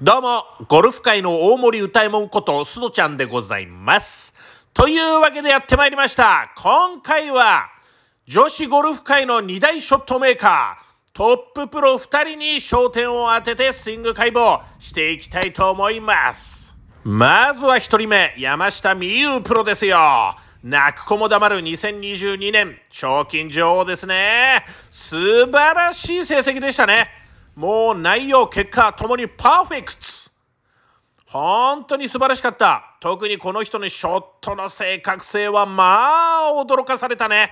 どうも、ゴルフ界の大森歌右衛門こと、すのちゃんでございます。というわけでやってまいりました。今回は、女子ゴルフ界の2大ショットメーカー、トッププロ2人に焦点を当ててスイング解剖していきたいと思います。まずは1人目、山下美優プロですよ。泣く子も黙る2022年、賞金女王ですね。素晴らしい成績でしたね。もう内容、結果ともにパーフェクト本当に素晴らしかった。特にこの人のショットの正確性はまあ驚かされたね。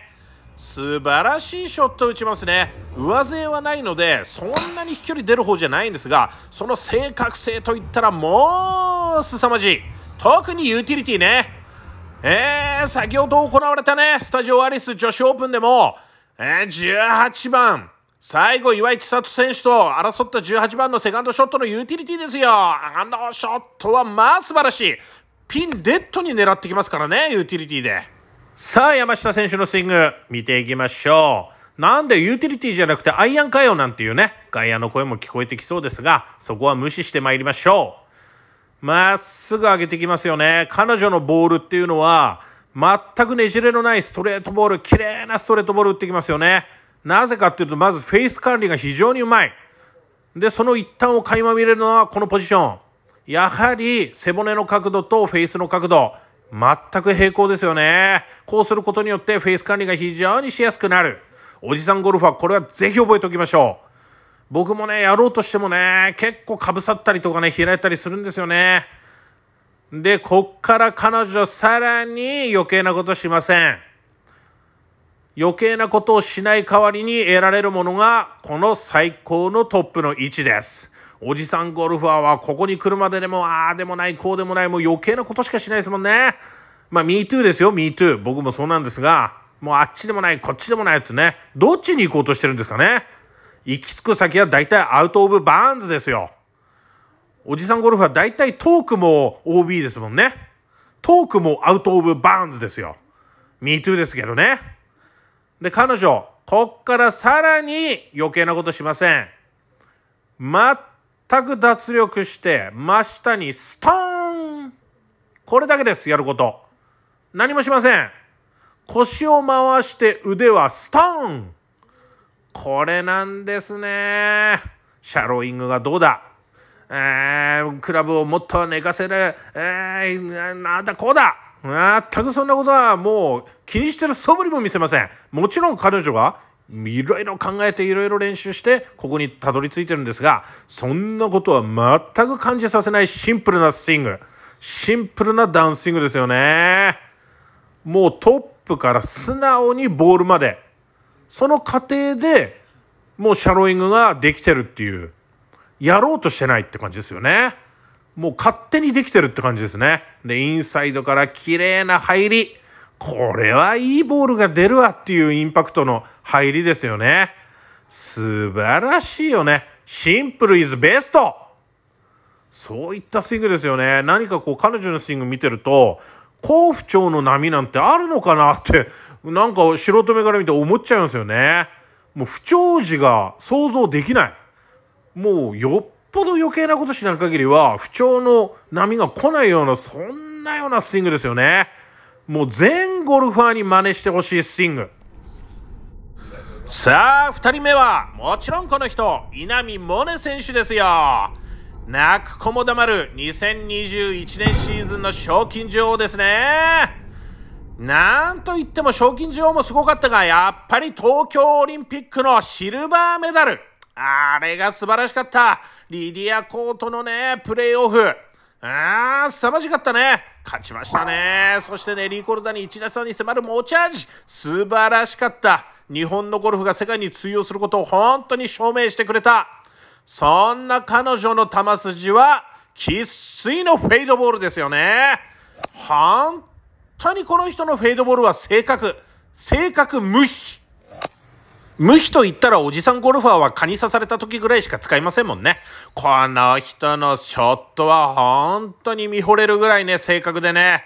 素晴らしいショット打ちますね。上背はないので、そんなに飛距離出る方じゃないんですが、その正確性といったらもう凄まじい。特にユーティリティね。えー、先ほど行われたね、スタジオアリス女子オープンでも、えー、18番、最後、岩井千里選手と争った18番のセカンドショットのユーティリティですよ。あのショットはまあ素晴らしい。ピンデッドに狙ってきますからね、ユーティリティで。さあ、山下選手のスイング、見ていきましょう。なんでユーティリティじゃなくてアイアンかよなんていうね、外野の声も聞こえてきそうですが、そこは無視して参りましょう。まっすぐ上げてきますよね。彼女のボールっていうのは、全くねじれのないストレートボール、綺麗なストレートボール打ってきますよね。なぜかっていうと、まずフェイス管理が非常にうまい。で、その一端を垣間見れるのはこのポジション。やはり背骨の角度とフェイスの角度、全く平行ですよね。こうすることによってフェイス管理が非常にしやすくなる。おじさんゴルファー、これはぜひ覚えておきましょう。僕もね、やろうとしてもね、結構かぶさったりとかね、開いたりするんですよね。で、こっから彼女さらに余計なことしません。余計なことをしない代わりに得られるものが、この最高のトップの位置です。おじさんゴルファーはここに来るまででも、ああでもない、こうでもない、もう余計なことしかしないですもんね。まあ、MeToo ですよ、MeToo。僕もそうなんですが、もうあっちでもない、こっちでもないってね、どっちに行こうとしてるんですかね。行き着く先は大体アウト・オブ・バーンズですよ。おじさんゴルファー大体トークも OB ですもんね。トークもアウト・オブ・バーンズですよ。MeToo ですけどね。で、彼女、こっからさらに余計なことしません。全く脱力して、真下にストーンこれだけです、やること。何もしません。腰を回して腕はストーンこれなんですね。シャローイングがどうだえー、クラブをもっと寝かせる、えー、なんだこうだ全くそんなことはもう気にしてる素振りも見せません。もちろん彼女はいろいろ考えていろいろ練習してここにたどり着いてるんですが、そんなことは全く感じさせないシンプルなスイング。シンプルなダンシングですよね。もうトップから素直にボールまで。その過程でもうシャローイングができてるっていう。やろうとしてないって感じですよね。もう勝手にできてるって感じですね。で、インサイドから綺麗な入り。これはいいボールが出るわっていうインパクトの入りですよね。素晴らしいよね。シンプルイズベストそういったスイングですよね。何かこう彼女のスイング見てると、好不調の波なんてあるのかなって、なんか素人目から見て思っちゃいますよね。もう不調時が想像できない。もうよっぽど余計なことしない限りは、不調の波が来ないような、そんなようなスイングですよね。もう全ゴルファーに真似してほしいスイング。さあ、2人目は、もちろんこの人、稲見萌寧選手ですよ。泣く子も黙る2021年シーズンの賞金女王ですね。なんといっても賞金女王もすごかったが、やっぱり東京オリンピックのシルバーメダル。あれが素晴らしかった。リディア・コートのね、プレーオフ。ああ、凄まじかったね。勝ちましたね。そしてね、リーコルダに1打差に迫る持ち味。素晴らしかった。日本のゴルフが世界に通用することを本当に証明してくれた。そんな彼女の球筋は、生粋のフェードボールですよね。本当にこの人のフェードボールは正確。正確無比。無比と言ったらおじさんゴルファーは蚊に刺された時ぐらいしか使いませんもんね。この人のショットは本当に見惚れるぐらいね、正確でね。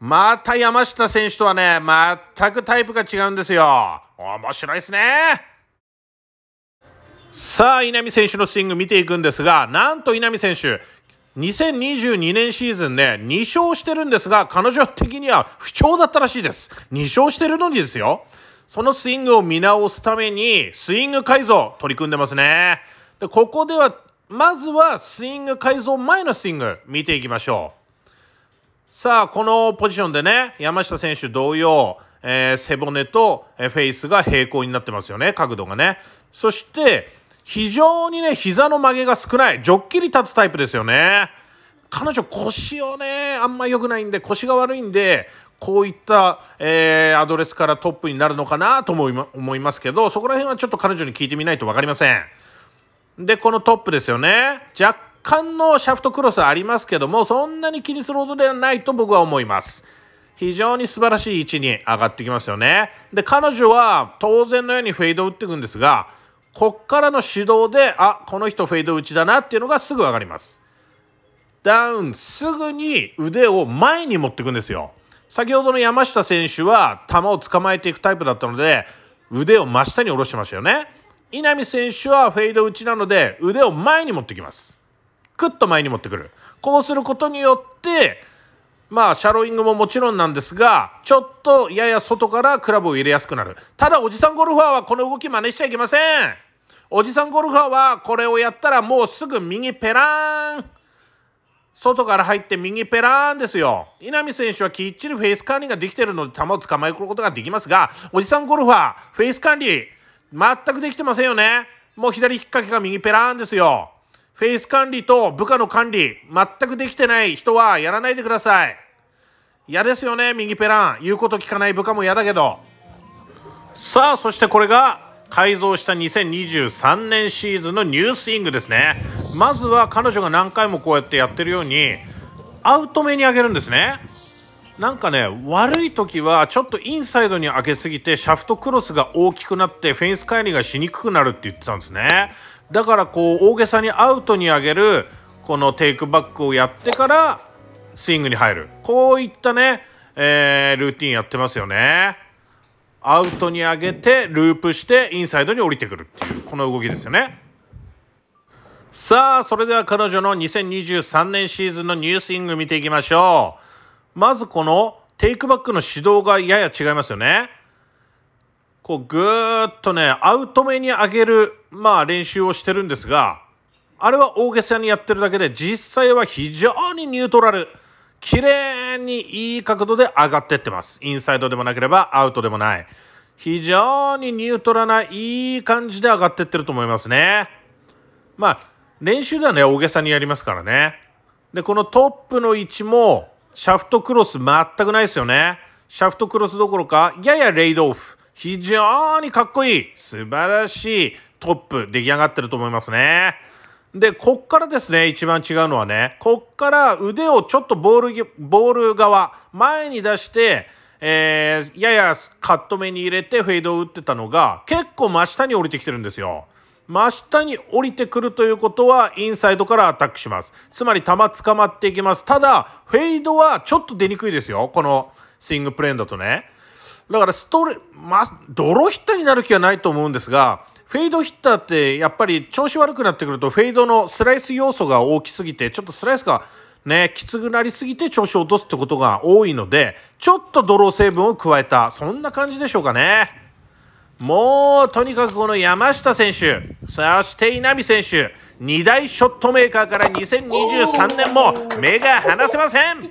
また山下選手とはね、全くタイプが違うんですよ。面白いですね。さあ、稲見選手のスイング見ていくんですが、なんと稲見選手、2022年シーズンね、2勝してるんですが、彼女的には不調だったらしいです。2勝してるのにですよ。そのスイングを見直すために、スイング改造取り組んでますね。で、ここでは、まずはスイング改造前のスイング見ていきましょう。さあ、このポジションでね、山下選手同様、えー、背骨とフェイスが平行になってますよね、角度がね。そして、非常にね、膝の曲げが少ない、ジョッキリ立つタイプですよね。彼女腰をね、あんま良くないんで、腰が悪いんで、こういった、えー、アドレスからトップになるのかなとも思いますけど、そこら辺はちょっと彼女に聞いてみないと分かりません。で、このトップですよね。若干のシャフトクロスありますけども、そんなに気にするほどではないと僕は思います。非常に素晴らしい位置に上がってきますよね。で、彼女は当然のようにフェードを打っていくんですが、こっからの指導で、あ、この人フェード打ちだなっていうのがすぐ分かります。ダウン、すぐに腕を前に持っていくんですよ。先ほどの山下選手は球を捕まえていくタイプだったので腕を真下に下ろしてましたよね稲見選手はフェード打ちなので腕を前に持ってきますクッと前に持ってくるこうすることによってまあシャローイングももちろんなんですがちょっとやや外からクラブを入れやすくなるただおじさんゴルファーはこの動き真似しちゃいけませんおじさんゴルファーはこれをやったらもうすぐ右ペラーン外から入って右ペラーンですよ。稲見選手はきっちりフェイス管理ができてるので球を捕まえることができますが、おじさんゴルファー、フェイス管理、全くできてませんよね。もう左引っ掛けが右ペラーンですよ。フェイス管理と部下の管理、全くできてない人はやらないでください。嫌ですよね、右ペラーン。言うこと聞かない部下も嫌だけど。さあ、そしてこれが改造した2023年シーズンのニュースイングですね。まずは彼女が何回もこうやってやってるようにアウト目に上げるんですねなんかね悪い時はちょっとインサイドに上げすぎてシャフトクロスが大きくなってフェンス返りがしにくくなるって言ってたんですねだからこう大げさにアウトに上げるこのテイクバックをやってからスイングに入るこういったね、えー、ルーティンやってますよねアウトに上げてループしてインサイドに降りてくるっていうこの動きですよねさあ、それでは彼女の2023年シーズンのニュースイング見ていきましょう。まずこのテイクバックの指導がやや違いますよね。こうぐーっとね、アウト目に上げる、まあ練習をしてるんですが、あれは大げさにやってるだけで、実際は非常にニュートラル。綺麗にいい角度で上がってってます。インサイドでもなければアウトでもない。非常にニュートラな、いい感じで上がってってると思いますね。まあ、練習ではね、大げさにやりますからね。で、このトップの位置も、シャフトクロス全くないですよね。シャフトクロスどころか、ややレイドオフ。非常にかっこいい、素晴らしいトップ出来上がってると思いますね。で、こっからですね、一番違うのはね、こっから腕をちょっとボール、ボール側、前に出して、えー、ややカット目に入れてフェードを打ってたのが、結構真下に降りてきてるんですよ。真下に降りてくるということはインサイドからアタックしますつまり球捕まっていきますただフェイドはちょっと出にくいですよこのスイングプレーンだとねだからストレ、まあ、ーヒッターになる気はないと思うんですがフェイドヒッターってやっぱり調子悪くなってくるとフェイドのスライス要素が大きすぎてちょっとスライスがね、きつくなりすぎて調子を落とすってことが多いので、ちょっとドロー成分を加えた、そんな感じでしょうかね。もうとにかくこの山下選手、そして稲見選手、2大ショットメーカーから2023年も目が離せません。